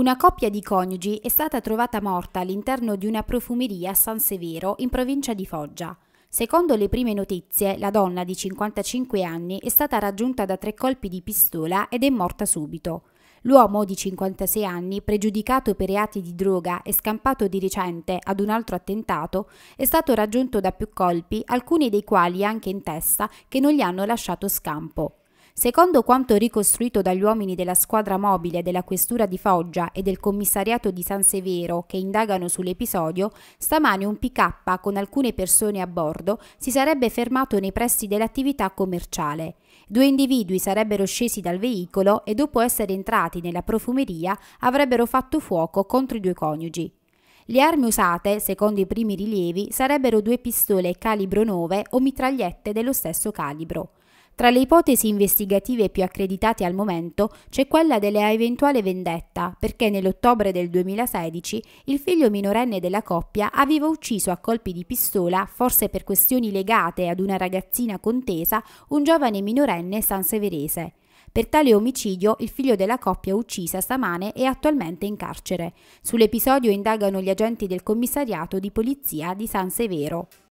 Una coppia di coniugi è stata trovata morta all'interno di una profumeria a San Severo, in provincia di Foggia. Secondo le prime notizie, la donna di 55 anni è stata raggiunta da tre colpi di pistola ed è morta subito. L'uomo di 56 anni, pregiudicato per reati di droga e scampato di recente ad un altro attentato, è stato raggiunto da più colpi, alcuni dei quali anche in testa, che non gli hanno lasciato scampo. Secondo quanto ricostruito dagli uomini della squadra mobile della Questura di Foggia e del commissariato di San Severo che indagano sull'episodio, stamani un pick-up con alcune persone a bordo si sarebbe fermato nei pressi dell'attività commerciale. Due individui sarebbero scesi dal veicolo e dopo essere entrati nella profumeria avrebbero fatto fuoco contro i due coniugi. Le armi usate, secondo i primi rilievi, sarebbero due pistole calibro 9 o mitragliette dello stesso calibro. Tra le ipotesi investigative più accreditate al momento c'è quella della eventuale vendetta, perché nell'ottobre del 2016 il figlio minorenne della coppia aveva ucciso a colpi di pistola, forse per questioni legate ad una ragazzina contesa, un giovane minorenne sanseverese. Per tale omicidio il figlio della coppia uccisa stamane è attualmente in carcere. Sull'episodio indagano gli agenti del commissariato di polizia di San Severo.